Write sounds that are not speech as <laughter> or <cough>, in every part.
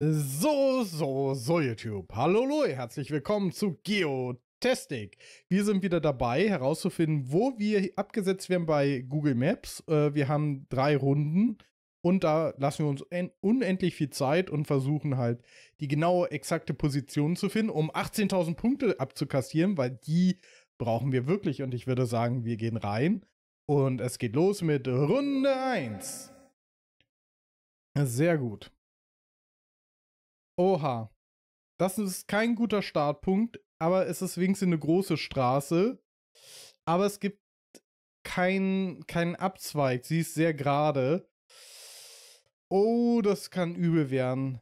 So, so, so YouTube. Hallo, hallo, herzlich willkommen zu Geotastic. Wir sind wieder dabei, herauszufinden, wo wir abgesetzt werden bei Google Maps. Äh, wir haben drei Runden und da lassen wir uns unendlich viel Zeit und versuchen halt, die genaue, exakte Position zu finden, um 18.000 Punkte abzukassieren, weil die brauchen wir wirklich. Und ich würde sagen, wir gehen rein und es geht los mit Runde 1. Sehr gut. Oha. Das ist kein guter Startpunkt, aber es ist wenigstens eine große Straße. Aber es gibt keinen kein Abzweig. Sie ist sehr gerade. Oh, das kann übel werden.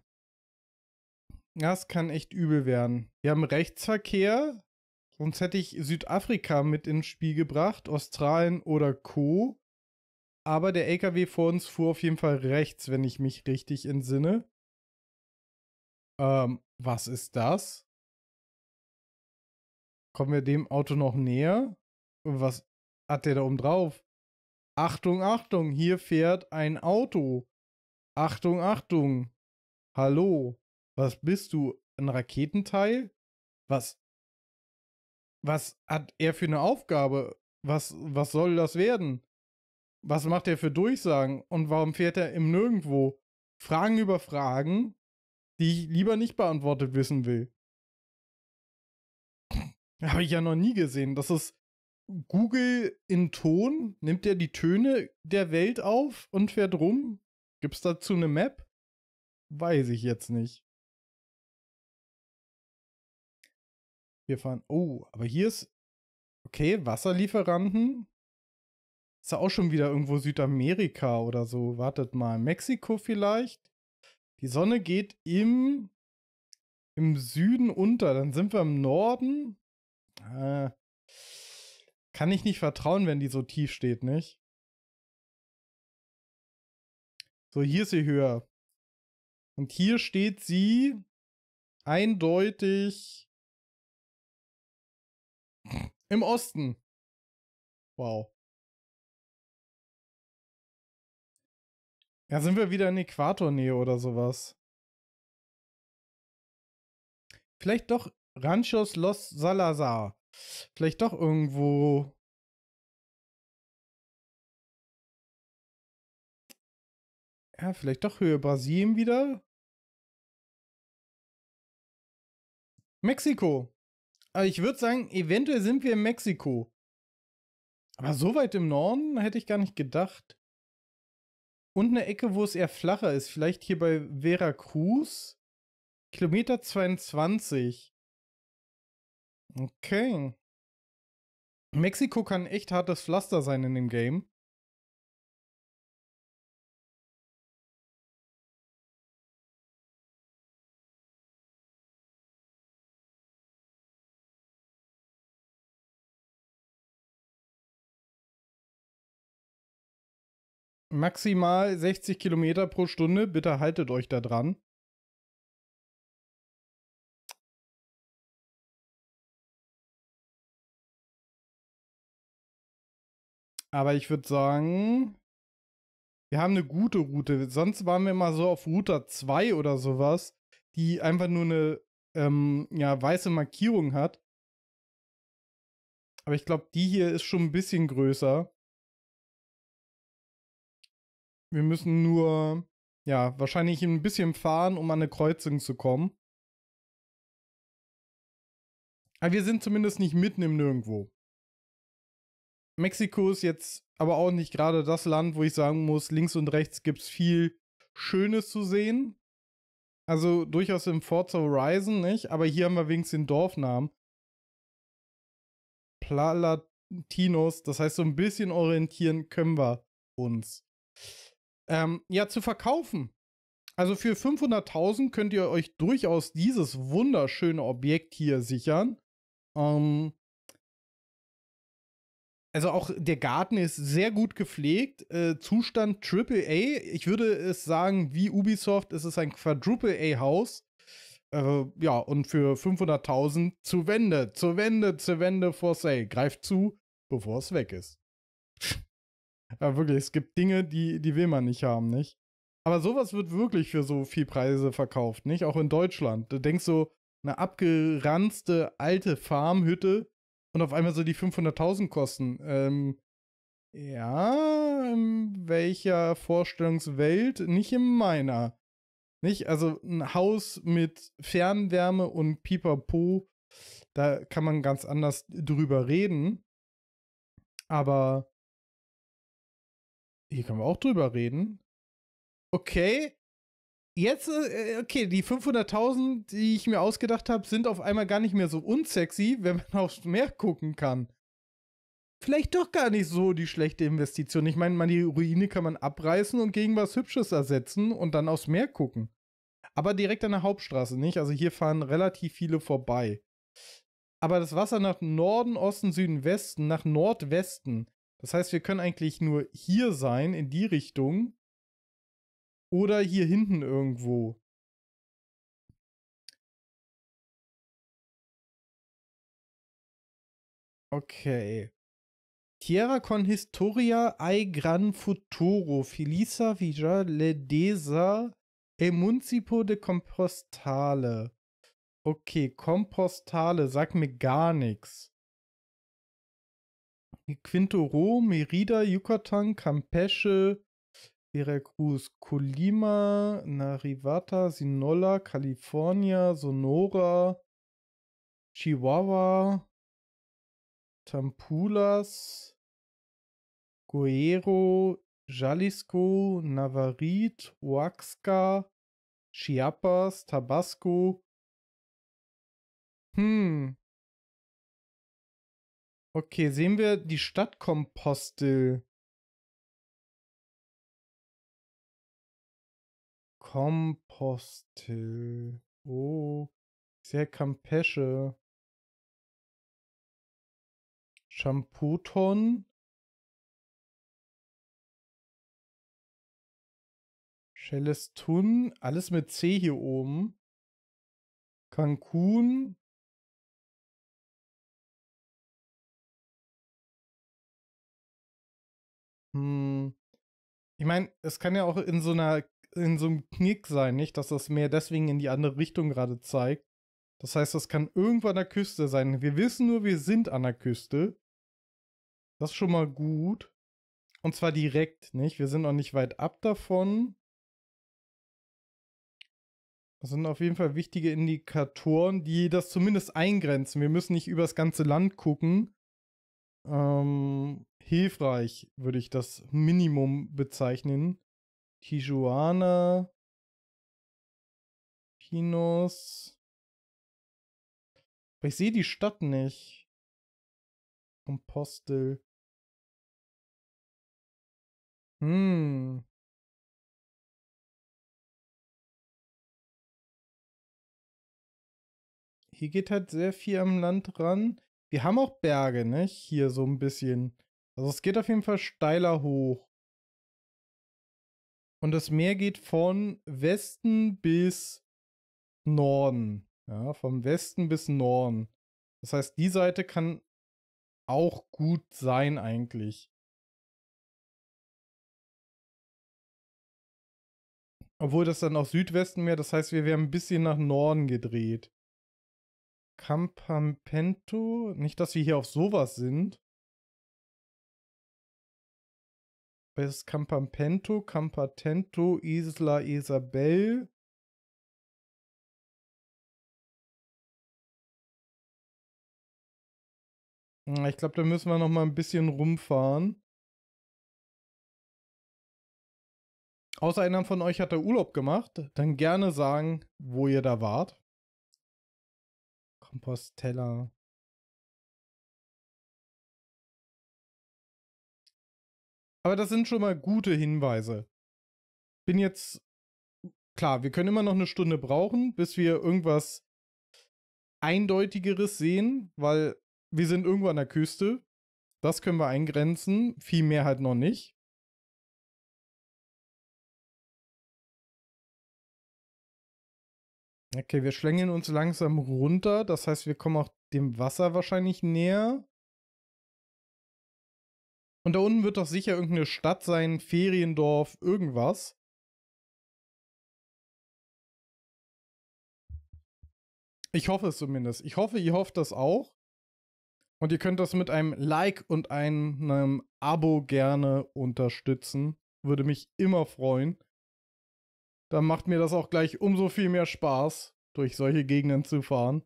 Das kann echt übel werden. Wir haben Rechtsverkehr. Sonst hätte ich Südafrika mit ins Spiel gebracht, Australien oder Co. Aber der LKW vor uns fuhr auf jeden Fall rechts, wenn ich mich richtig entsinne. Ähm, was ist das? Kommen wir dem Auto noch näher? was hat der da oben drauf? Achtung, Achtung, hier fährt ein Auto. Achtung, Achtung. Hallo, was bist du? Ein Raketenteil? Was? Was hat er für eine Aufgabe? Was, was soll das werden? Was macht er für Durchsagen? Und warum fährt er im Nirgendwo? Fragen über Fragen die ich lieber nicht beantwortet wissen will. Habe ich ja noch nie gesehen. Das ist Google in Ton, nimmt der die Töne der Welt auf und fährt rum. es dazu eine Map? Weiß ich jetzt nicht. Wir fahren. Oh, aber hier ist. Okay, Wasserlieferanten. Ist ja auch schon wieder irgendwo Südamerika oder so. Wartet mal. Mexiko vielleicht? Die Sonne geht im, im Süden unter. Dann sind wir im Norden. Äh, kann ich nicht vertrauen, wenn die so tief steht, nicht? So, hier ist sie höher. Und hier steht sie eindeutig im Osten. Wow. Ja, sind wir wieder in Äquatornähe oder sowas. Vielleicht doch Ranchos Los Salazar. Vielleicht doch irgendwo. Ja, vielleicht doch Höhe Brasilien wieder. Mexiko. Aber ich würde sagen, eventuell sind wir in Mexiko. Aber so weit im Norden hätte ich gar nicht gedacht und eine Ecke, wo es eher flacher ist. Vielleicht hier bei Veracruz. Kilometer 22. Okay. Mexiko kann echt hartes Pflaster sein in dem Game. maximal 60 Kilometer pro Stunde. Bitte haltet euch da dran. Aber ich würde sagen, wir haben eine gute Route. Sonst waren wir mal so auf Route 2 oder sowas, die einfach nur eine ähm, ja, weiße Markierung hat. Aber ich glaube, die hier ist schon ein bisschen größer. Wir müssen nur, ja, wahrscheinlich ein bisschen fahren, um an eine Kreuzung zu kommen. Aber wir sind zumindest nicht mitten im Nirgendwo. Mexiko ist jetzt aber auch nicht gerade das Land, wo ich sagen muss, links und rechts gibt es viel Schönes zu sehen. Also durchaus im Forza Horizon, nicht? Aber hier haben wir wenigstens den Dorfnamen. Platinos, das heißt, so ein bisschen orientieren können wir uns ähm, ja zu verkaufen. Also für 500.000 könnt ihr euch durchaus dieses wunderschöne Objekt hier sichern. Ähm, also auch der Garten ist sehr gut gepflegt. Äh, Zustand AAA. Ich würde es sagen, wie Ubisoft, es ist ein Quadruple A-Haus. Äh, ja, und für 500.000 zu Wende, zu Wende, zu Wende for Sale. Greift zu, bevor es weg ist. Ja, wirklich, es gibt Dinge, die, die will man nicht haben, nicht? Aber sowas wird wirklich für so viel Preise verkauft, nicht? Auch in Deutschland. Du denkst so, eine abgeranzte alte Farmhütte und auf einmal so die 500.000 kosten. Ähm, ja, in welcher Vorstellungswelt? Nicht in meiner. Nicht? Also ein Haus mit Fernwärme und Pipapo, da kann man ganz anders drüber reden. Aber hier können wir auch drüber reden. Okay. Jetzt, äh, äh, okay, die 500.000, die ich mir ausgedacht habe, sind auf einmal gar nicht mehr so unsexy, <laughs> wenn man aufs Meer gucken kann. Vielleicht doch gar nicht so die schlechte Investition. Ich meine, man, die Ruine kann man abreißen und gegen was Hübsches ersetzen und dann aufs Meer gucken. Aber direkt an der Hauptstraße, nicht? Also hier fahren relativ viele vorbei. Aber das Wasser nach Norden, Osten, Süden, Westen, nach Nordwesten das heißt, wir können eigentlich nur hier sein, in die Richtung. Oder hier hinten irgendwo. Okay. Tierra con historia ai gran futuro. Felisa Villa Ledesa e municipio de Compostale. Okay, Compostale sagt mir gar nichts. Quinto Roo, Merida, Yucatan, Campeche, Veracruz, Colima, Narivata, Sinola, California, Sonora, Chihuahua, Tampulas, Guerrero, Jalisco, Navarit, Oaxaca, Chiapas, Tabasco. Hm, Okay, sehen wir die Stadtkompostel. Kompostel. Oh, sehr Kampesche. Champuton. Chelestun. Alles mit C hier oben. Cancun. Hm. Ich meine, es kann ja auch in so einer in so einem Knick sein, nicht, dass das Meer deswegen in die andere Richtung gerade zeigt. Das heißt, das kann irgendwo an der Küste sein. Wir wissen nur, wir sind an der Küste. Das ist schon mal gut. Und zwar direkt, nicht? Wir sind noch nicht weit ab davon. Das sind auf jeden Fall wichtige Indikatoren, die das zumindest eingrenzen. Wir müssen nicht übers ganze Land gucken. Ähm, hilfreich, würde ich das Minimum bezeichnen. Tijuana, Pinos. Aber ich sehe die Stadt nicht. Compostel. Hm. Hier geht halt sehr viel am Land ran. Wir haben auch Berge, nicht? Ne? Hier so ein bisschen. Also es geht auf jeden Fall steiler hoch. Und das Meer geht von Westen bis Norden. Ja, vom Westen bis Norden. Das heißt, die Seite kann auch gut sein eigentlich. Obwohl das dann auch Südwesten mehr, das heißt, wir wären ein bisschen nach Norden gedreht. Campampento? Nicht, dass wir hier auf sowas sind. Ist Campamento, Campatento, Isla Isabel. Hm, ich glaube, da müssen wir noch mal ein bisschen rumfahren. Außer einer von euch hat da Urlaub gemacht, dann gerne sagen, wo ihr da wart. Compostella. Aber das sind schon mal gute Hinweise. Bin jetzt. Klar, wir können immer noch eine Stunde brauchen, bis wir irgendwas Eindeutigeres sehen, weil wir sind irgendwo an der Küste. Das können wir eingrenzen, viel mehr halt noch nicht. Okay, wir schlängeln uns langsam runter. Das heißt, wir kommen auch dem Wasser wahrscheinlich näher. Und da unten wird doch sicher irgendeine Stadt sein, Feriendorf, irgendwas. Ich hoffe es zumindest. Ich hoffe, ihr hofft das auch. Und ihr könnt das mit einem Like und einem Abo gerne unterstützen. Würde mich immer freuen. Dann macht mir das auch gleich umso viel mehr Spaß, durch solche Gegenden zu fahren.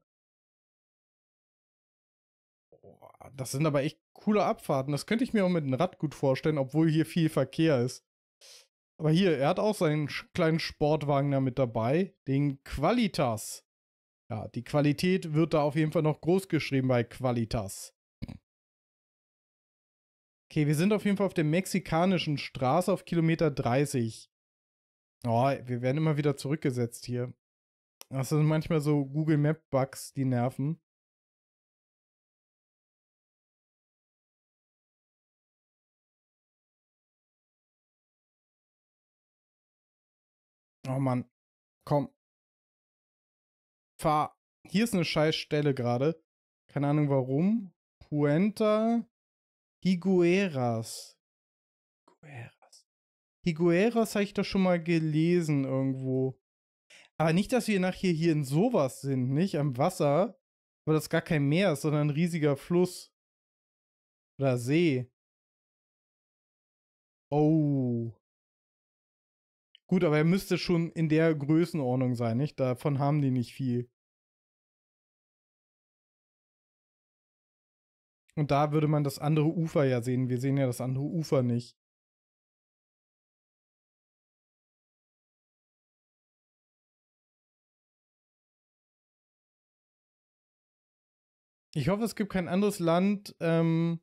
Das sind aber echt coole Abfahrten. Das könnte ich mir auch mit einem Rad gut vorstellen, obwohl hier viel Verkehr ist. Aber hier, er hat auch seinen kleinen Sportwagen da mit dabei, den Qualitas. Ja, die Qualität wird da auf jeden Fall noch groß geschrieben bei Qualitas. Okay, wir sind auf jeden Fall auf der mexikanischen Straße auf Kilometer 30. Oh, wir werden immer wieder zurückgesetzt hier. Das sind manchmal so Google Map Bugs, die nerven. Oh Mann. Komm. Fahr. Hier ist eine Scheißstelle gerade. Keine Ahnung warum. Puenta Higueras. Higueras. Higueras habe ich doch schon mal gelesen irgendwo. Aber nicht, dass wir nachher hier in sowas sind, nicht? Am Wasser. Weil das gar kein Meer ist, sondern ein riesiger Fluss. Oder See. Oh. Gut, aber er müsste schon in der Größenordnung sein, nicht? Davon haben die nicht viel. Und da würde man das andere Ufer ja sehen. Wir sehen ja das andere Ufer nicht. Ich hoffe, es gibt kein anderes Land, ähm,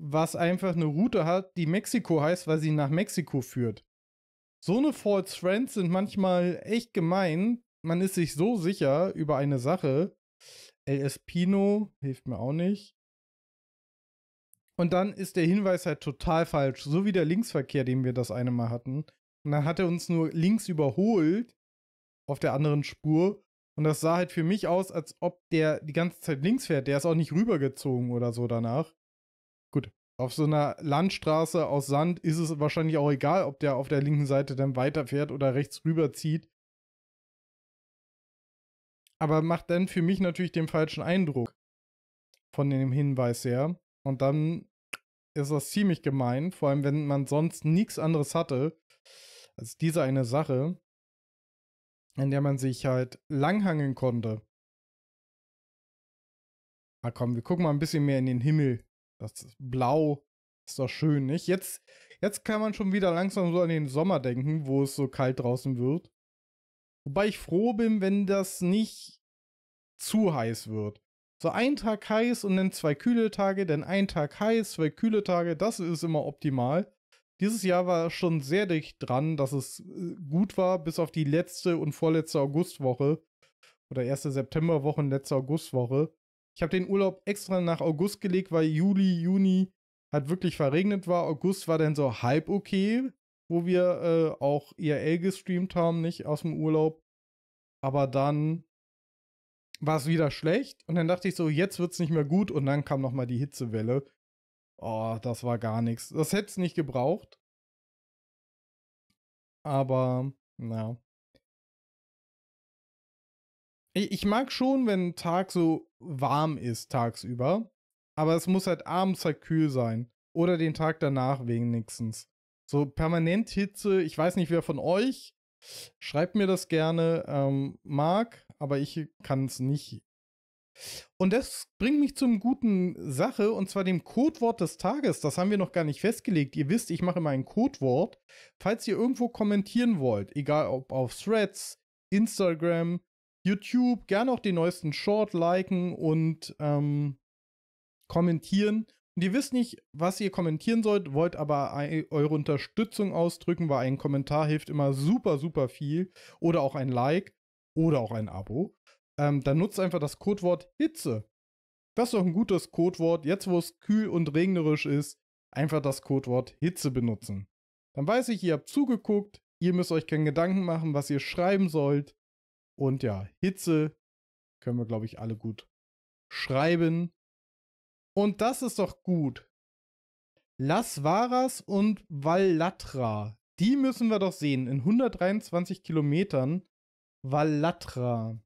was einfach eine Route hat, die Mexiko heißt, weil sie nach Mexiko führt. So eine False Friends sind manchmal echt gemein. Man ist sich so sicher über eine Sache. LS Pino hilft mir auch nicht. Und dann ist der Hinweis halt total falsch. So wie der Linksverkehr, den wir das eine Mal hatten. Und dann hat er uns nur links überholt auf der anderen Spur. Und das sah halt für mich aus, als ob der die ganze Zeit links fährt. Der ist auch nicht rübergezogen oder so danach. Auf so einer Landstraße aus Sand ist es wahrscheinlich auch egal, ob der auf der linken Seite dann weiterfährt oder rechts rüberzieht. Aber macht dann für mich natürlich den falschen Eindruck von dem Hinweis her. Und dann ist das ziemlich gemein, vor allem wenn man sonst nichts anderes hatte als diese eine Sache, in der man sich halt langhangeln konnte. Na ah, komm, wir gucken mal ein bisschen mehr in den Himmel. Das Blau ist doch schön, nicht? Jetzt, jetzt kann man schon wieder langsam so an den Sommer denken, wo es so kalt draußen wird. Wobei ich froh bin, wenn das nicht zu heiß wird. So ein Tag heiß und dann zwei kühle Tage, denn ein Tag heiß, zwei kühle Tage, das ist immer optimal. Dieses Jahr war schon sehr dicht dran, dass es äh, gut war, bis auf die letzte und vorletzte Augustwoche oder erste Septemberwoche und letzte Augustwoche. Ich habe den Urlaub extra nach August gelegt, weil Juli, Juni hat wirklich verregnet war. August war dann so halb okay, wo wir äh, auch IRL e gestreamt haben, nicht aus dem Urlaub. Aber dann war es wieder schlecht und dann dachte ich so, jetzt wird es nicht mehr gut und dann kam noch mal die Hitzewelle. Oh, das war gar nichts. Das hätte es nicht gebraucht. Aber, naja. Ich, ich mag schon, wenn Tag so warm ist tagsüber, aber es muss halt abends halt kühl sein. Oder den Tag danach wenigstens. So permanent Hitze, ich weiß nicht, wer von euch, schreibt mir das gerne, ähm, mag, aber ich kann es nicht. Und das bringt mich zum guten Sache, und zwar dem Codewort des Tages. Das haben wir noch gar nicht festgelegt. Ihr wisst, ich mache immer ein Codewort. Falls ihr irgendwo kommentieren wollt, egal ob auf Threads, Instagram, YouTube. Gerne auch den neuesten Short liken und ähm, kommentieren. Und ihr wisst nicht, was ihr kommentieren sollt, wollt aber eure Unterstützung ausdrücken, weil ein Kommentar hilft immer super, super viel. Oder auch ein Like oder auch ein Abo. Ähm, dann nutzt einfach das Codewort Hitze. Das ist doch ein gutes Codewort. Jetzt, wo es kühl und regnerisch ist, einfach das Codewort Hitze benutzen. Dann weiß ich, ihr habt zugeguckt, ihr müsst euch keinen Gedanken machen, was ihr schreiben sollt. Und ja, Hitze können wir, glaube ich, alle gut schreiben. Und das ist doch gut. Las Varas und Vallatra. Die müssen wir doch sehen. In 123 Kilometern Vallatra.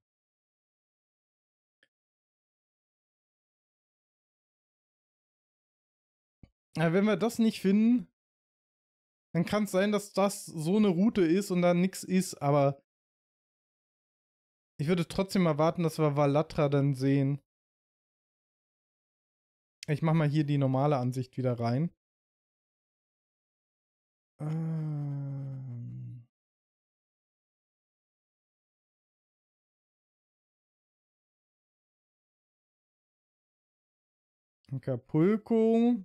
Wenn wir das nicht finden, dann kann es sein, dass das so eine Route ist und da nichts ist, aber ich würde trotzdem erwarten, dass wir Valatra dann sehen. Ich mach mal hier die normale Ansicht wieder rein. Ähm Acapulco.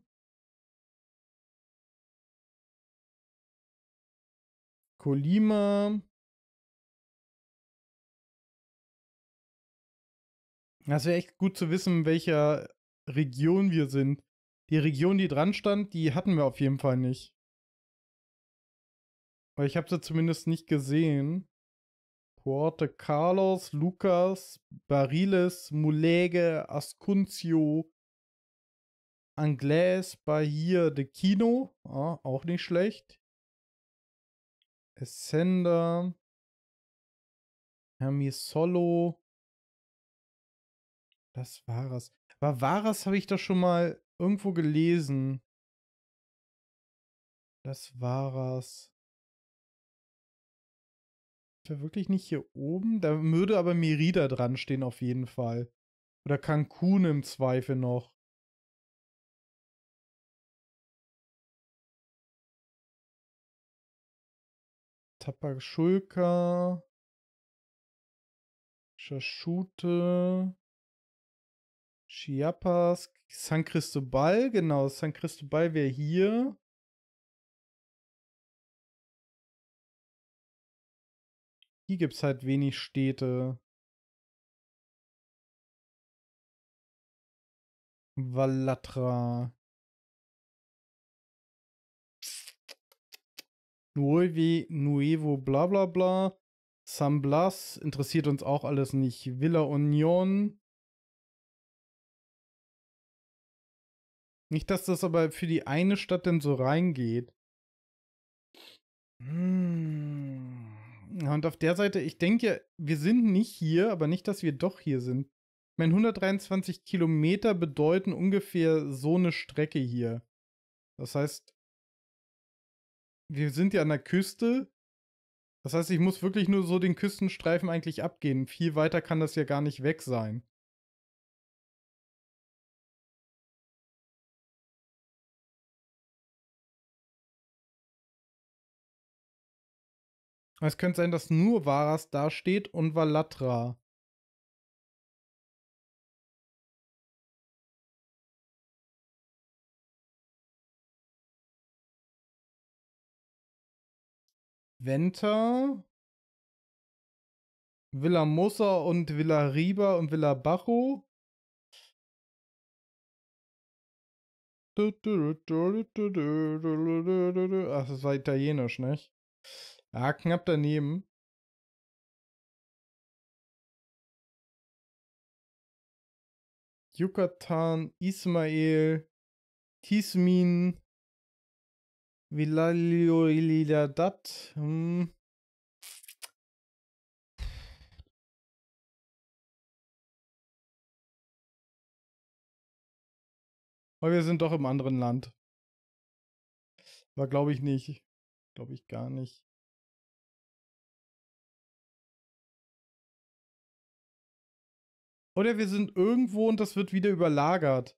Colima. Das wäre echt gut zu wissen, in welcher Region wir sind. Die Region, die dran stand, die hatten wir auf jeden Fall nicht. Weil ich habe sie zumindest nicht gesehen. Puerto Carlos, Lucas, Bariles, Mulege, Ascuncio, Anglais, Bahia de Kino. Ah, auch nicht schlecht. Essender, Hermisolo. Das war Varas. Aber Varas habe ich doch schon mal irgendwo gelesen. Das Varas. Ich war wirklich nicht hier oben. Da würde aber Merida dran stehen auf jeden Fall. Oder Cancun im Zweifel noch. Tapaschulka. Schashute. Chiapas, San Cristobal, genau, San Cristobal wäre hier. Hier gibt es halt wenig Städte. Valatra. Nuevo, Nuevo, bla bla bla. San Blas interessiert uns auch alles nicht. Villa Union. Nicht, dass das aber für die eine Stadt denn so reingeht. Hm. Und auf der Seite, ich denke ja, wir sind nicht hier, aber nicht, dass wir doch hier sind. Ich meine, 123 Kilometer bedeuten ungefähr so eine Strecke hier. Das heißt, wir sind ja an der Küste. Das heißt, ich muss wirklich nur so den Küstenstreifen eigentlich abgehen. Viel weiter kann das ja gar nicht weg sein. Es könnte sein, dass nur Varas dasteht und Valatra. Venta, Villa Mossa und Villa Riba und Villa Bajo. Ach, das war italienisch, nicht? Ah, knapp daneben. Yucatan, Ismail, Tismin, Vilaliolidadat. Hm. Aber wir sind doch im anderen Land. War, glaube ich, nicht. Glaube ich gar nicht. Oder wir sind irgendwo und das wird wieder überlagert.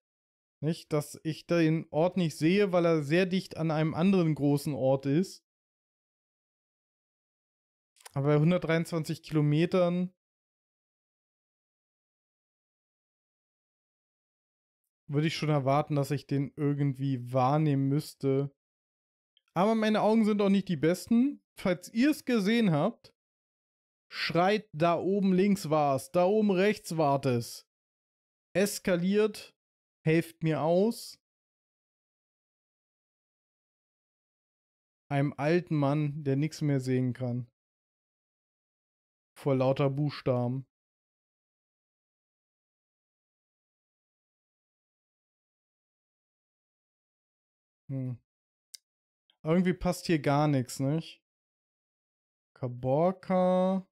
Nicht, dass ich den Ort nicht sehe, weil er sehr dicht an einem anderen großen Ort ist. Aber bei 123 Kilometern würde ich schon erwarten, dass ich den irgendwie wahrnehmen müsste. Aber meine Augen sind auch nicht die besten. Falls ihr es gesehen habt, schreit, da oben links war's, da oben rechts wart es. Eskaliert, helft mir aus. Einem alten Mann, der nichts mehr sehen kann. Vor lauter Buchstaben. Hm. Irgendwie passt hier gar nichts, nicht? Kaborka.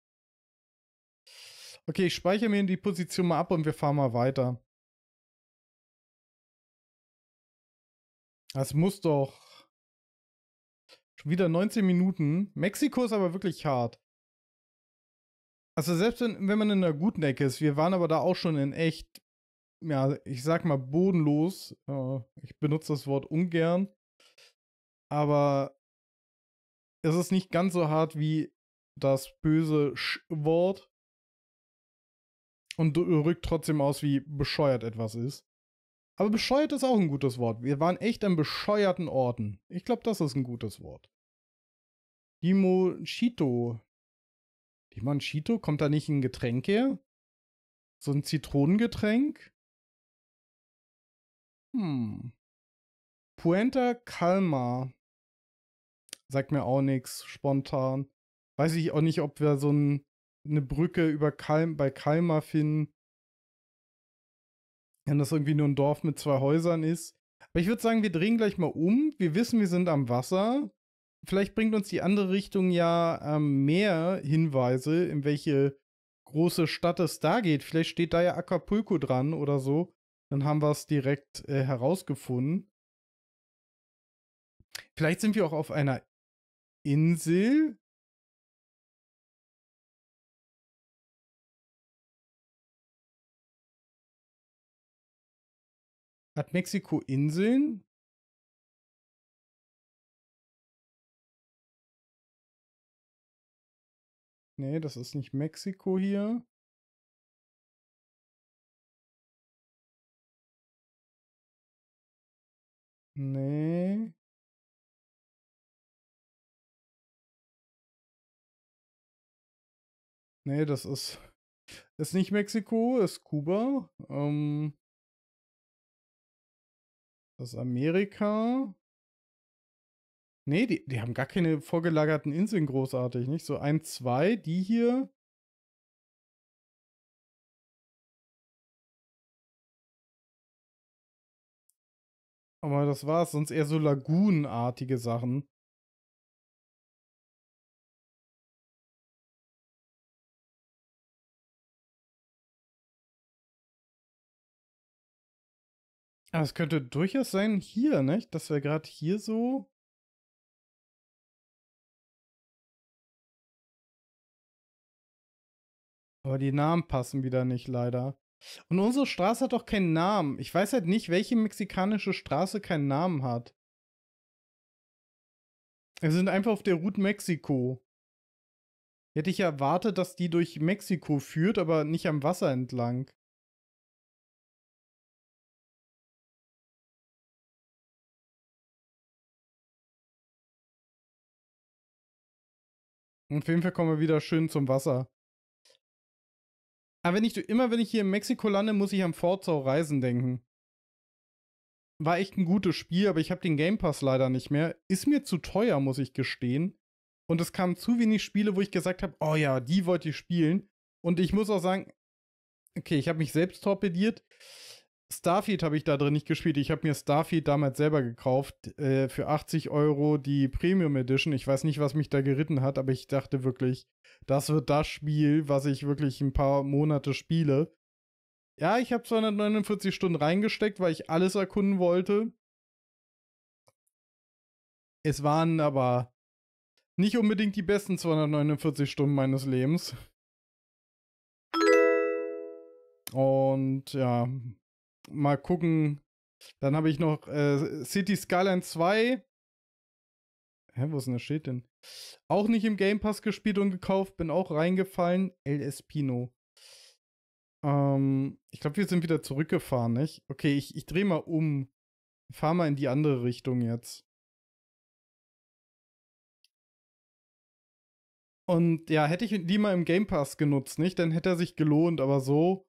Okay, ich speichere mir die Position mal ab und wir fahren mal weiter. Das muss doch. Schon wieder 19 Minuten. Mexiko ist aber wirklich hart. Also selbst wenn, wenn man in einer guten Ecke ist, wir waren aber da auch schon in echt, ja, ich sag mal bodenlos. Ich benutze das Wort ungern. Aber es ist nicht ganz so hart wie das böse Sch Wort und rückt trotzdem aus, wie bescheuert etwas ist. Aber bescheuert ist auch ein gutes Wort. Wir waren echt an bescheuerten Orten. Ich glaube, das ist ein gutes Wort. Die Moschito. Die Manchito kommt da nicht ein Getränk her? So ein Zitronengetränk? Hm. Puenta Calma. Sagt mir auch nichts spontan. Weiß ich auch nicht, ob wir so ein eine Brücke über Kalm, bei Kalmar finden. Wenn das irgendwie nur ein Dorf mit zwei Häusern ist. Aber ich würde sagen, wir drehen gleich mal um. Wir wissen, wir sind am Wasser. Vielleicht bringt uns die andere Richtung ja ähm, mehr Hinweise, in welche große Stadt es da geht. Vielleicht steht da ja Acapulco dran oder so. Dann haben wir es direkt äh, herausgefunden. Vielleicht sind wir auch auf einer Insel. Hat Mexiko Inseln? Nee, das ist nicht Mexiko hier. Nee. Nee, das ist, ist nicht Mexiko, ist Kuba. Ähm, das Amerika. Nee, die, die haben gar keine vorgelagerten Inseln großartig, nicht? So ein, zwei, die hier. Aber das war's, sonst eher so lagunenartige Sachen. Aber es könnte durchaus sein, hier, nicht? Dass wir gerade hier so. Aber die Namen passen wieder nicht, leider. Und unsere Straße hat doch keinen Namen. Ich weiß halt nicht, welche mexikanische Straße keinen Namen hat. Wir sind einfach auf der Route Mexiko. Hätte ich erwartet, dass die durch Mexiko führt, aber nicht am Wasser entlang. Auf jeden Fall kommen wir wieder schön zum Wasser. Aber wenn ich, immer wenn ich hier in Mexiko lande, muss ich an Forza Reisen denken. War echt ein gutes Spiel, aber ich habe den Game Pass leider nicht mehr. Ist mir zu teuer, muss ich gestehen. Und es kamen zu wenig Spiele, wo ich gesagt habe, oh ja, die wollte ich spielen. Und ich muss auch sagen, okay, ich habe mich selbst torpediert. Starfield habe ich da drin nicht gespielt. Ich habe mir Starfield damals selber gekauft äh, für 80 Euro die Premium Edition. Ich weiß nicht, was mich da geritten hat, aber ich dachte wirklich, das wird das Spiel, was ich wirklich ein paar Monate spiele. Ja, ich habe 249 Stunden reingesteckt, weil ich alles erkunden wollte. Es waren aber nicht unbedingt die besten 249 Stunden meines Lebens. Und ja, mal gucken. Dann habe ich noch äh, City Skyline 2. Hä, wo ist denn das Schild denn? Auch nicht im Game Pass gespielt und gekauft, bin auch reingefallen. El Espino. Ähm, ich glaube, wir sind wieder zurückgefahren, nicht? Okay, ich, ich drehe mal um. Fahr mal in die andere Richtung jetzt. Und ja, hätte ich die mal im Game Pass genutzt, nicht? Dann hätte er sich gelohnt, aber so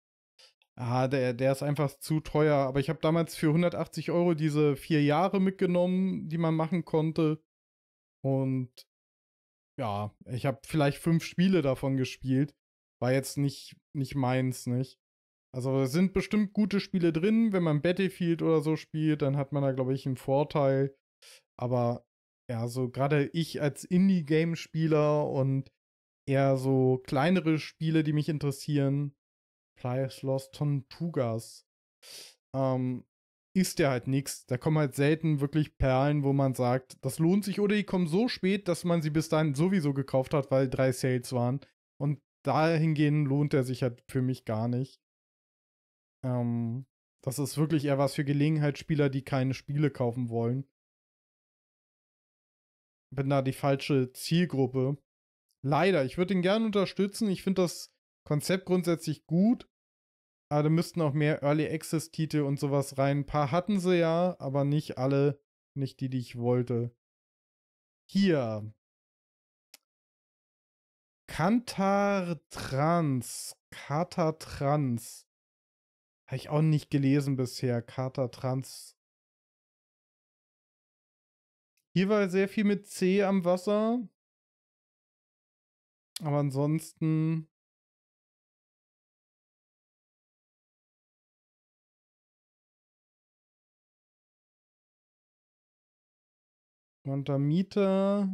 Ah, der, der ist einfach zu teuer. Aber ich habe damals für 180 Euro diese vier Jahre mitgenommen, die man machen konnte. Und ja, ich habe vielleicht fünf Spiele davon gespielt. War jetzt nicht, nicht meins, nicht? Also es sind bestimmt gute Spiele drin. Wenn man Battlefield oder so spielt, dann hat man da, glaube ich, einen Vorteil. Aber ja, so gerade ich als Indie-Game-Spieler und eher so kleinere Spiele, die mich interessieren, Schloss Tontugas ähm, ist der halt nichts. Da kommen halt selten wirklich Perlen, wo man sagt, das lohnt sich oder die kommen so spät, dass man sie bis dahin sowieso gekauft hat, weil drei Sales waren. Und dahingehend lohnt er sich halt für mich gar nicht. Ähm, das ist wirklich eher was für Gelegenheitsspieler, die keine Spiele kaufen wollen. Bin da die falsche Zielgruppe. Leider, ich würde ihn gerne unterstützen. Ich finde das Konzept grundsätzlich gut. Aber ah, da müssten auch mehr Early Access Titel und sowas rein. Ein paar hatten sie ja, aber nicht alle. Nicht die, die ich wollte. Hier. Kantar Trans. Kater Trans. Habe ich auch nicht gelesen bisher. Kater Trans. Hier war sehr viel mit C am Wasser. Aber ansonsten Quanta Mieter.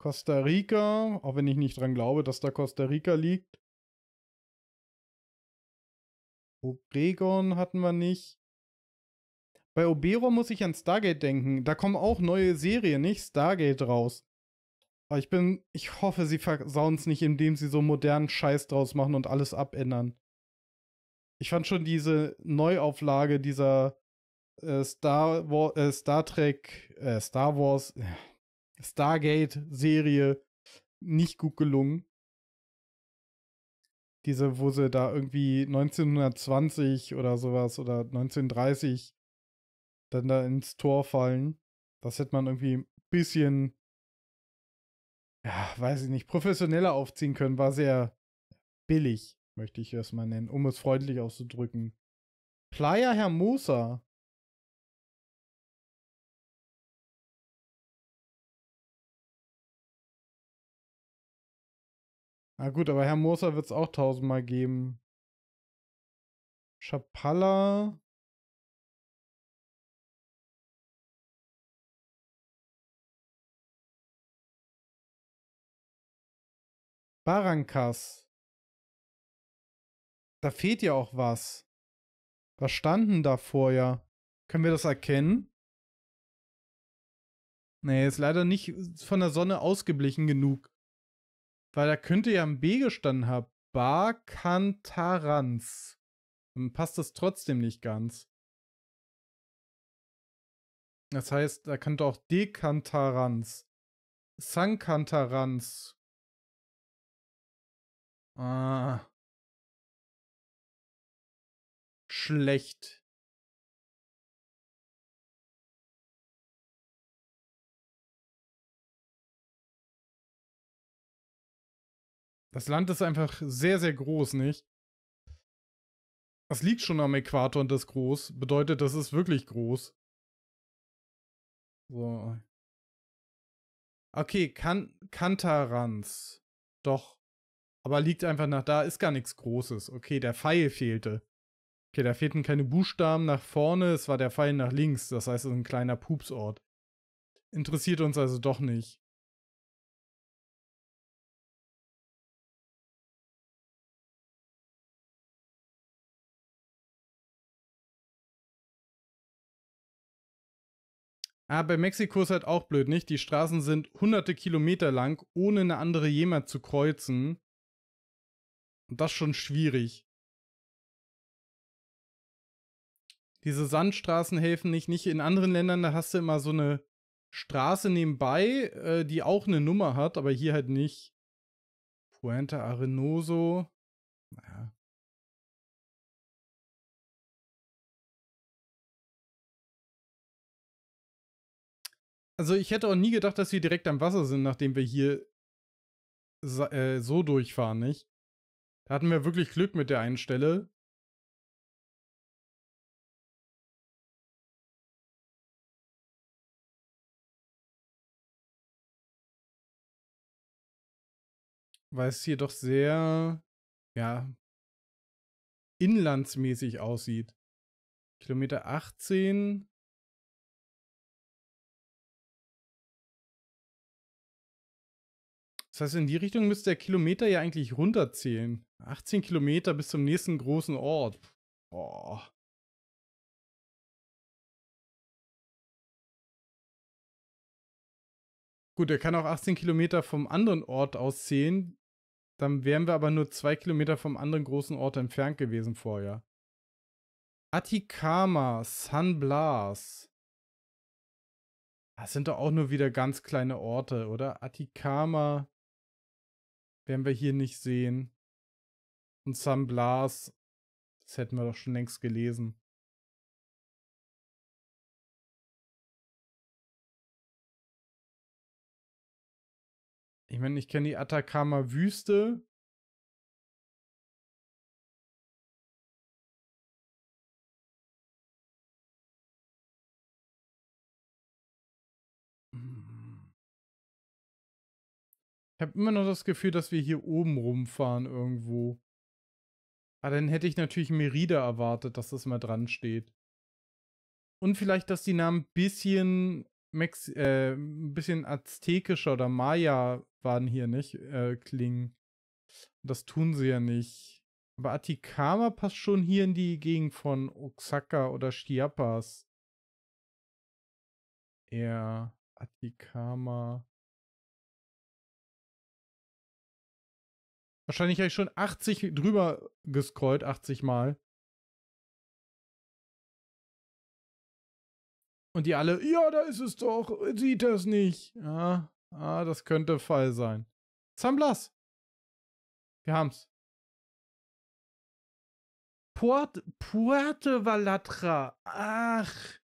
Costa Rica, auch wenn ich nicht dran glaube, dass da Costa Rica liegt. Obregon hatten wir nicht. Bei Obero muss ich an Stargate denken. Da kommen auch neue Serien, nicht Stargate raus. Aber ah, ich bin, ich hoffe, sie versauen es nicht, indem sie so modernen Scheiß draus machen und alles abändern. Ich fand schon diese Neuauflage dieser äh, Star, War, äh, Star Trek, äh, Star Wars, Stargate-Serie nicht gut gelungen. Diese, wo sie da irgendwie 1920 oder sowas oder 1930 dann da ins Tor fallen. Das hätte man irgendwie ein bisschen, ja, weiß ich nicht, professioneller aufziehen können. War sehr billig, möchte ich das mal nennen, um es freundlich auszudrücken. Playa Hermosa Na gut, aber Herr Moser wird es auch tausendmal geben. Chapalla. Barrankas. Da fehlt ja auch was. Was standen da vorher? Können wir das erkennen? Nee, ist leider nicht von der Sonne ausgeblichen genug. Weil da könnte ja ein B gestanden haben. Barkantarans. Dann passt das trotzdem nicht ganz. Das heißt, da könnte auch Dekantarans. Sankantarans. Ah. Schlecht. Das Land ist einfach sehr, sehr groß, nicht? Das liegt schon am Äquator und das groß. Bedeutet, das ist wirklich groß. So. Okay, kan Kantarans. Doch. Aber liegt einfach nach da, ist gar nichts Großes. Okay, der Pfeil fehlte. Okay, da fehlten keine Buchstaben nach vorne, es war der Pfeil nach links. Das heißt, es ist ein kleiner Pupsort. Interessiert uns also doch nicht. Ah, bei Mexiko ist halt auch blöd, nicht? Die Straßen sind hunderte Kilometer lang, ohne eine andere jemand zu kreuzen. Und das ist schon schwierig. Diese Sandstraßen helfen nicht, nicht. In anderen Ländern, da hast du immer so eine Straße nebenbei, äh, die auch eine Nummer hat, aber hier halt nicht. Puente Arenoso. Naja. Also ich hätte auch nie gedacht, dass wir direkt am Wasser sind, nachdem wir hier äh, so, durchfahren, nicht? Da hatten wir wirklich Glück mit der einen Stelle. Weil es hier doch sehr, ja, inlandsmäßig aussieht. Kilometer 18. Das heißt, in die Richtung müsste der Kilometer ja eigentlich runterzählen. 18 Kilometer bis zum nächsten großen Ort. Boah. Gut, er kann auch 18 Kilometer vom anderen Ort aus zählen. Dann wären wir aber nur 2 Kilometer vom anderen großen Ort entfernt gewesen vorher. Atikama, San Blas. Das sind doch auch nur wieder ganz kleine Orte, oder? Atikama werden wir hier nicht sehen. Und Sam Blas, das hätten wir doch schon längst gelesen. Ich meine, ich kenne die Atacama-Wüste. Ich habe immer noch das Gefühl, dass wir hier oben rumfahren irgendwo. Ah, dann hätte ich natürlich Merida erwartet, dass das mal dran steht. Und vielleicht, dass die Namen ein bisschen, Mex äh, ein bisschen aztekischer oder Maya waren hier nicht, äh, klingen. Das tun sie ja nicht. Aber Atikama passt schon hier in die Gegend von Oaxaca oder Chiapas. Ja, Atikama. Wahrscheinlich habe ich schon 80 drüber gescrollt, 80 Mal. Und die alle, ja, da ist es doch, sieht das nicht. Ja, ah, das könnte Fall sein. Zamblas. Wir haben's. Puert, Puerte Valatra. Ach.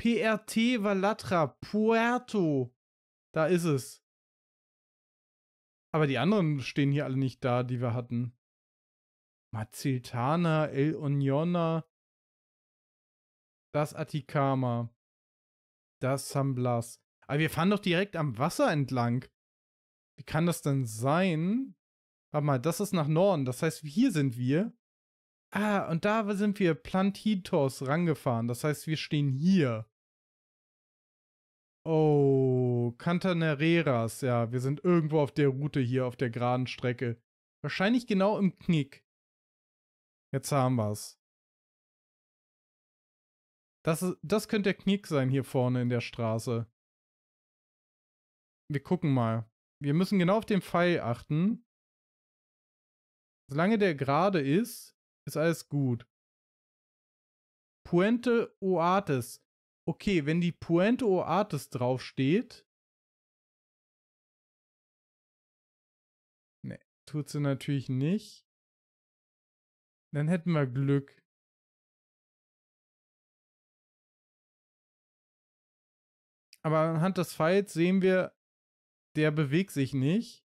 PRT Valatra. Puerto. Da ist es. Aber die anderen stehen hier alle nicht da, die wir hatten. Maziltana, El Uniona, das Atikama, das San Blas. Aber wir fahren doch direkt am Wasser entlang. Wie kann das denn sein? Warte mal, das ist nach Norden. Das heißt, hier sind wir. Ah, und da sind wir Plantitos rangefahren. Das heißt, wir stehen hier. Oh, Cantanereras, ja, wir sind irgendwo auf der Route hier, auf der geraden Strecke. Wahrscheinlich genau im Knick. Jetzt haben wir's. Das, das könnte der Knick sein hier vorne in der Straße. Wir gucken mal. Wir müssen genau auf den Pfeil achten. Solange der gerade ist, ist alles gut. Puente Oates okay, wenn die Puente Oates draufsteht. Ne, tut sie natürlich nicht. Dann hätten wir Glück. Aber anhand des Pfeils sehen wir, der bewegt sich nicht.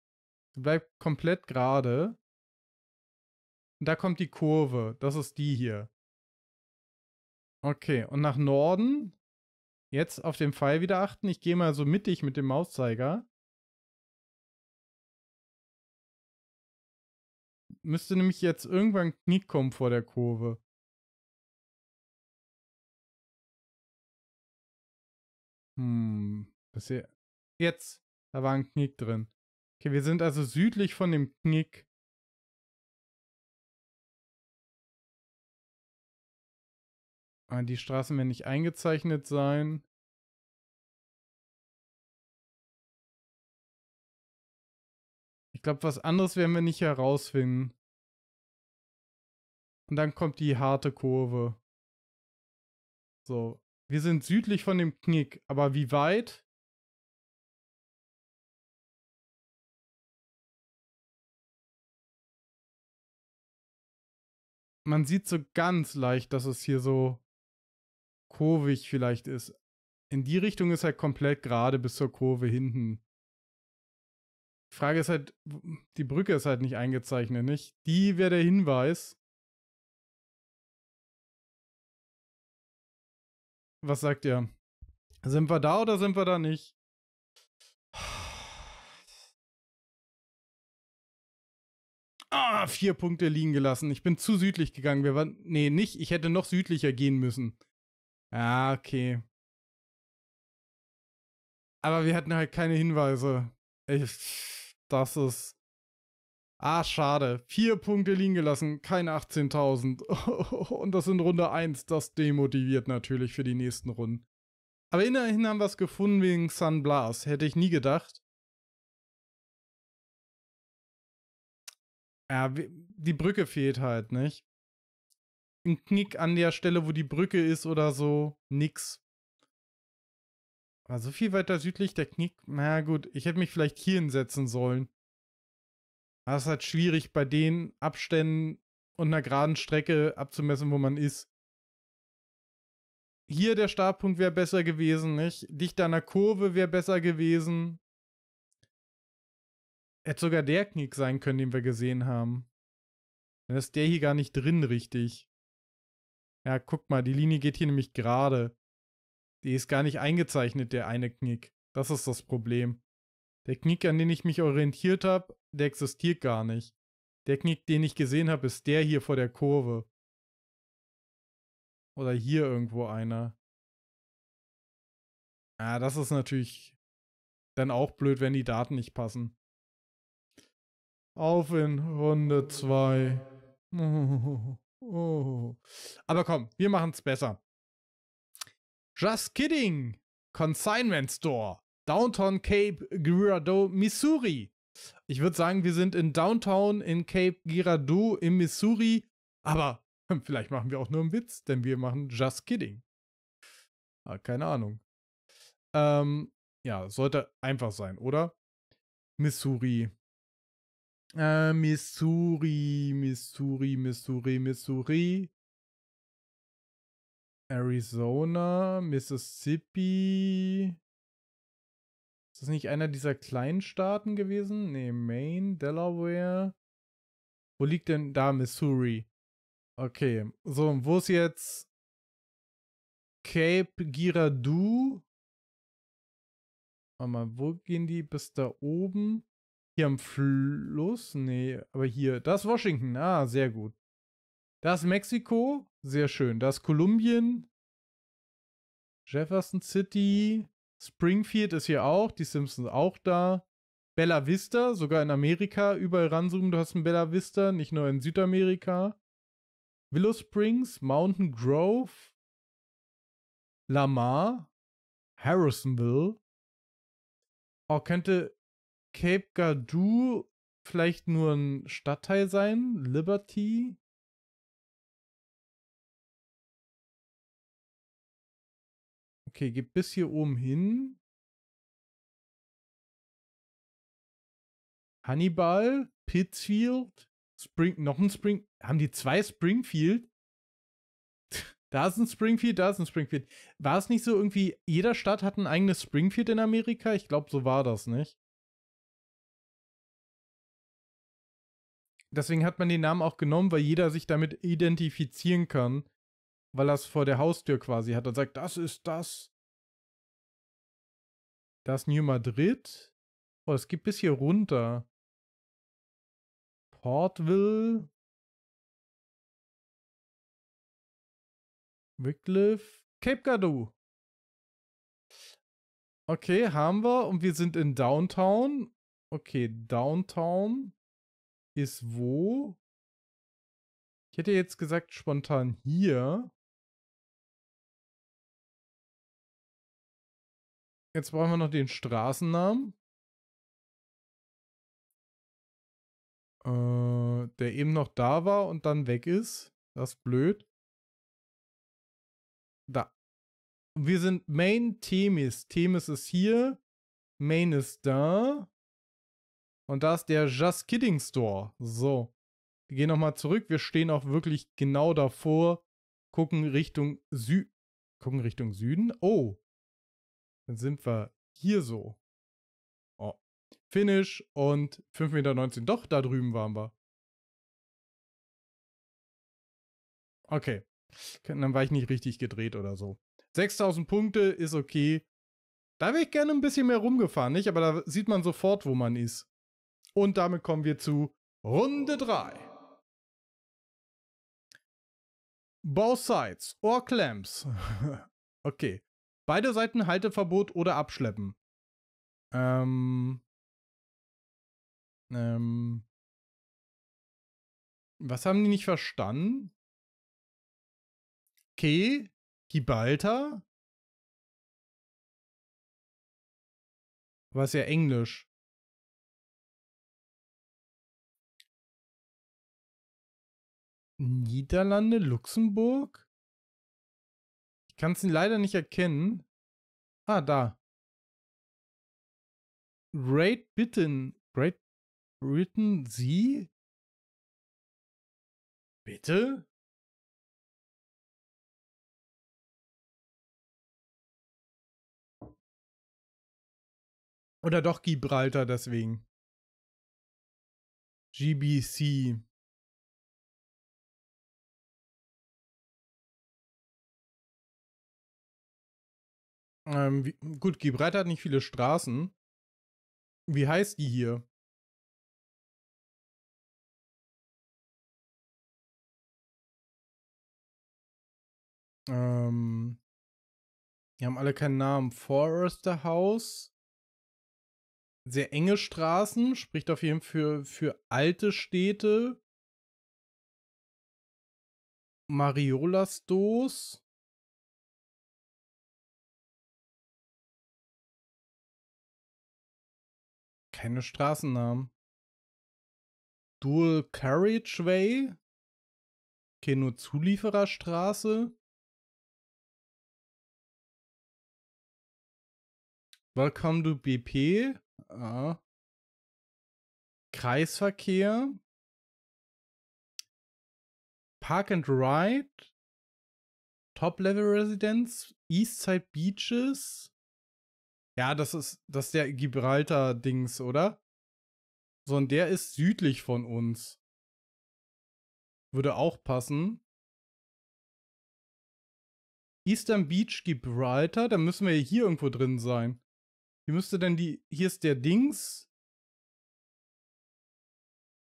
Der Bleibt komplett gerade. Und da kommt die Kurve. Das ist die hier. Okay, und nach Norden Jetzt auf den Pfeil wieder achten. Ich gehe mal so mittig mit dem Mauszeiger. Müsste nämlich jetzt irgendwann Knick kommen vor der Kurve. Hm, das hier. Jetzt. Da war ein Knick drin. Okay, wir sind also südlich von dem Knick. Ah, die Straßen werden nicht eingezeichnet sein. Ich glaube, was anderes werden wir nicht herausfinden. Und dann kommt die harte Kurve. So. Wir sind südlich von dem Knick, aber wie weit? Man sieht so ganz leicht, dass es hier so kurvig vielleicht ist. In die Richtung ist halt komplett gerade bis zur Kurve hinten. Die Frage ist halt, die Brücke ist halt nicht eingezeichnet, nicht? Die wäre der Hinweis. Was sagt ihr? Sind wir da oder sind wir da nicht? Ah, vier Punkte liegen gelassen. Ich bin zu südlich gegangen. Wir waren, nee, nicht. Ich hätte noch südlicher gehen müssen. Ja, okay. Aber wir hatten halt keine Hinweise. Ich, das ist. Ah, schade. Vier Punkte liegen gelassen, keine 18.000. <laughs> Und das in Runde 1. Das demotiviert natürlich für die nächsten Runden. Aber immerhin haben wir es gefunden wegen Sun Blast. Hätte ich nie gedacht. Ja, die Brücke fehlt halt, nicht? ein Knick an der Stelle, wo die Brücke ist oder so. Nix. Aber so viel weiter südlich der Knick, na gut, ich hätte mich vielleicht hier hinsetzen sollen. Aber es ist halt schwierig, bei den Abständen und einer geraden Strecke abzumessen, wo man ist. Hier der Startpunkt wäre besser gewesen, nicht? Dichter an der Kurve wäre besser gewesen. Hätte sogar der Knick sein können, den wir gesehen haben. Dann ist der hier gar nicht drin richtig. Ja, guck mal, die Linie geht hier nämlich gerade. Die ist gar nicht eingezeichnet, der eine Knick. Das ist das Problem. Der Knick, an den ich mich orientiert habe, der existiert gar nicht. Der Knick, den ich gesehen habe, ist der hier vor der Kurve. Oder hier irgendwo einer. Ja, das ist natürlich dann auch blöd, wenn die Daten nicht passen. Auf in Runde 2. Oh. <laughs> Oh. Aber komm, wir machen es besser. Just kidding! Consignment Store, Downtown Cape Girardeau, Missouri. Ich würde sagen, wir sind in Downtown in Cape Girardeau in Missouri, aber <laughs> vielleicht machen wir auch nur einen Witz, denn wir machen Just Kidding. Ah, keine Ahnung. Ähm, ja, sollte einfach sein, oder? Missouri. Äh, Missouri, Missouri, Missouri, Missouri. Arizona, Mississippi. Ist das nicht einer dieser kleinen Staaten gewesen? Nee, Maine, Delaware. Wo liegt denn da Missouri? Okay, so, wo ist jetzt Cape Girardeau? Warte mal, wo gehen die bis da oben? Hier am Fluss? Nee, aber hier. Das ist Washington. Ah, sehr gut. Das ist Mexiko. Sehr schön. Das ist Kolumbien. Jefferson City. Springfield ist hier auch. Die Simpsons auch da. Bella Vista, sogar in Amerika. Überall ranzoomen, du hast ein Bella Vista, nicht nur in Südamerika. Willow Springs, Mountain Grove, Lamar, Harrisonville. Oh, könnte Cape Gardu vielleicht nur ein Stadtteil sein? Liberty? Okay, geht bis hier oben hin. Hannibal, Pittsfield, Spring, noch ein Spring. Haben die zwei Springfield? <laughs> Da ist ein Springfield, da ist ein Springfield. War es nicht so irgendwie, jeder Stadt hat ein eigenes Springfield in Amerika? Ich glaube, so war das nicht. deswegen hat man den Namen auch genommen, weil jeder sich damit identifizieren kann, weil er es vor der Haustür quasi hat und sagt, das ist das. Das New Madrid. Oh, es geht bis hier runter. Portville. Wycliffe. Cape Gadou. Okay, haben wir. Und wir sind in Downtown. Okay, Downtown ist wo? Ich hätte jetzt gesagt spontan hier. Jetzt brauchen wir noch den Straßennamen. Äh, der eben noch da war und dann weg ist. Das ist blöd. Da. Wir sind Main Themis. Themis ist hier. Main ist da. Und da ist der Just Kidding Store. So. Wir gehen nochmal zurück. Wir stehen auch wirklich genau davor. Gucken Richtung Süden. Gucken Richtung Süden. Oh. Dann sind wir hier so. Oh. Finish und 5,19 Meter. Doch, da drüben waren wir. Okay. Dann war ich nicht richtig gedreht oder so. 6000 Punkte ist okay. Da wäre ich gerne ein bisschen mehr rumgefahren, nicht? Aber da sieht man sofort, wo man ist. Und damit kommen wir zu Runde 3. Both sides or clamps. <laughs> okay. Beide Seiten Halteverbot oder abschleppen. Ähm. Ähm. Was haben die nicht verstanden? Okay, Gibraltar. Was ja Englisch. Niederlande, Luxemburg? Ich kann es leider nicht erkennen. Ah, da. Great Britain. Great Britain, sie? Bitte? Oder doch Gibraltar deswegen. GBC. Ähm, wie, gut, Gibraltar hat nicht viele Straßen. Wie heißt die hier? Ähm, die haben alle keinen Namen. Forrester House. Sehr enge Straßen, spricht auf jeden Fall für, für alte Städte. Mariolas Dos. keine Straßennamen. Dual Carriageway? Okay, nur Zuliefererstraße? Welcome to BP? Ah. Kreisverkehr? Park and Ride? Top Level Residence? Eastside Beaches? Ja, das ist, das ist der Gibraltar-Dings, oder? Sondern der ist südlich von uns. Würde auch passen. Eastern Beach, Gibraltar, da müssen wir hier irgendwo drin sein. Hier müsste denn die, hier ist der Dings.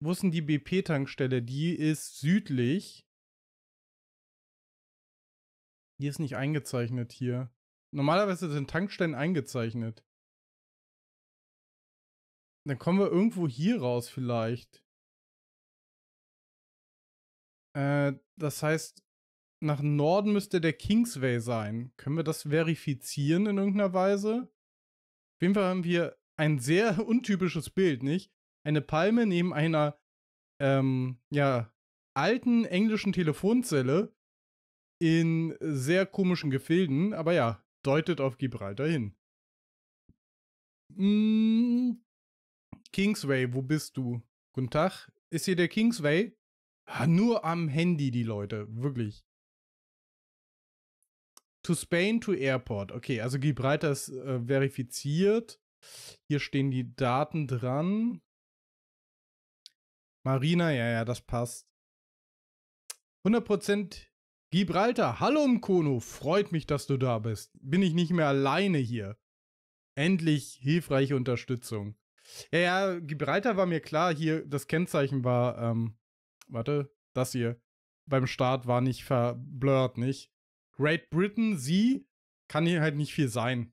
Wo ist denn die BP-Tankstelle? Die ist südlich. Die ist nicht eingezeichnet hier. Normalerweise sind Tankstellen eingezeichnet. Dann kommen wir irgendwo hier raus vielleicht. Äh, das heißt, nach Norden müsste der Kingsway sein. Können wir das verifizieren in irgendeiner Weise? Auf jeden Fall haben wir ein sehr <laughs> untypisches Bild, nicht? Eine Palme neben einer, ähm, ja, alten englischen Telefonzelle in sehr komischen Gefilden, aber ja, deutet auf Gibraltar hin. Hm, Kingsway, wo bist du? Guten Tag, ist hier der Kingsway? nur am Handy die Leute, wirklich. To Spain to Airport. Okay, also Gibraltar ist äh, verifiziert. Hier stehen die Daten dran. Marina, ja, ja, das passt. 100% Gibraltar, hallo Mkono, freut mich, dass du da bist. Bin ich nicht mehr alleine hier. Endlich hilfreiche Unterstützung. Ja, ja, Gibraltar war mir klar, hier das Kennzeichen war, ähm, warte, das hier beim Start war nicht verblurrt, nicht? Great Britain, sie kann hier halt nicht viel sein.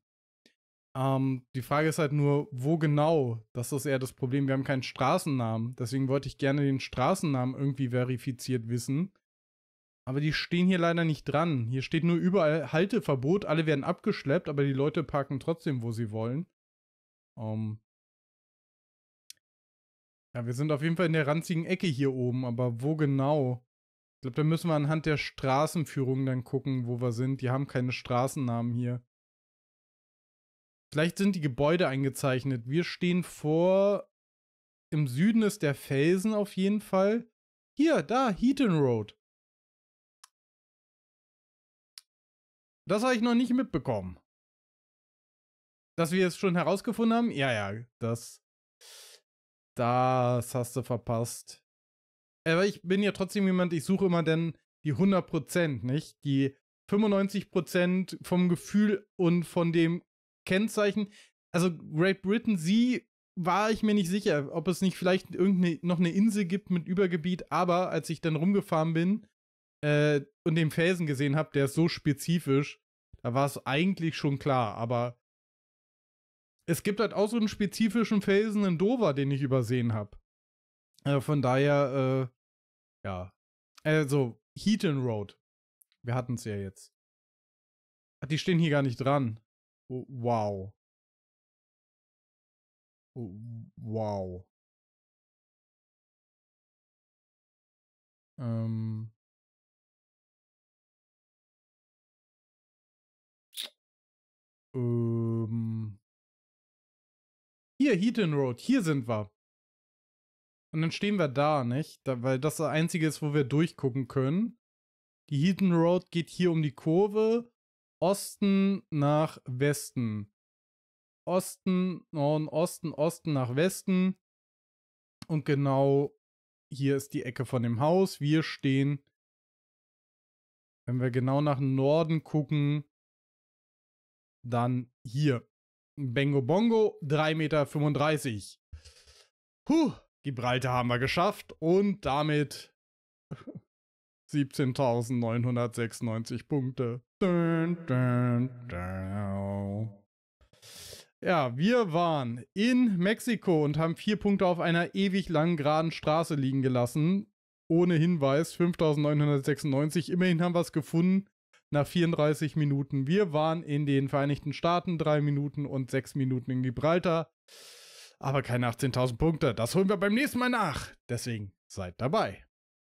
Ähm, die Frage ist halt nur, wo genau? Das ist eher das Problem. Wir haben keinen Straßennamen. Deswegen wollte ich gerne den Straßennamen irgendwie verifiziert wissen. Aber die stehen hier leider nicht dran. Hier steht nur überall Halteverbot, alle werden abgeschleppt, aber die Leute parken trotzdem, wo sie wollen. Um ähm. ja, wir sind auf jeden Fall in der ranzigen Ecke hier oben, aber wo genau? Ich glaube, da müssen wir anhand der Straßenführung dann gucken, wo wir sind. Die haben keine Straßennamen hier. Vielleicht sind die Gebäude eingezeichnet. Wir stehen vor. Im Süden ist der Felsen auf jeden Fall. Hier, da, Heaton Road. Das habe ich noch nicht mitbekommen. Dass wir es schon herausgefunden haben? Ja, ja, das. Das hast du verpasst. Aber ich bin ja trotzdem jemand, ich suche immer dann die 100%, nicht? Die 95% vom Gefühl und von dem Kennzeichen. Also Great Britain, sie war ich mir nicht sicher, ob es nicht vielleicht irgendeine noch eine Insel gibt mit Übergebiet, aber als ich dann rumgefahren bin, äh, und den Felsen gesehen habe, der ist so spezifisch, da war es eigentlich schon klar, aber es gibt halt auch so einen spezifischen Felsen in Dover, den ich übersehen habe. Äh, von daher, äh, ja. Also, Heaton Road. Wir hatten es ja jetzt. Die stehen hier gar nicht dran. Oh, wow. Oh, wow. Ähm. Ähm, hier, Heaton Road, hier sind wir. Und dann stehen wir da, nicht? Da, weil das das Einzige ist, wo wir durchgucken können. Die Heaton Road geht hier um die Kurve. Osten nach Westen. Osten, Norden, Osten, Osten nach Westen. Und genau hier ist die Ecke von dem Haus. Wir stehen, wenn wir genau nach Norden gucken, dann hier. Bengo Bongo, 3,35 Meter. Puh, Gibraltar haben wir geschafft und damit 17.996 <laughs> Punkte. Dun, dun, dun. Ja, wir waren in Mexiko und haben vier Punkte auf einer ewig langen geraden Straße liegen gelassen. Ohne Hinweis 5996. Immerhin haben wir es gefunden nach 34 Minuten. Wir waren in den Vereinigten Staaten drei Minuten und sechs Minuten in Gibraltar. Aber keine 18.000 Punkte. Das holen wir beim nächsten Mal nach. Deswegen seid dabei.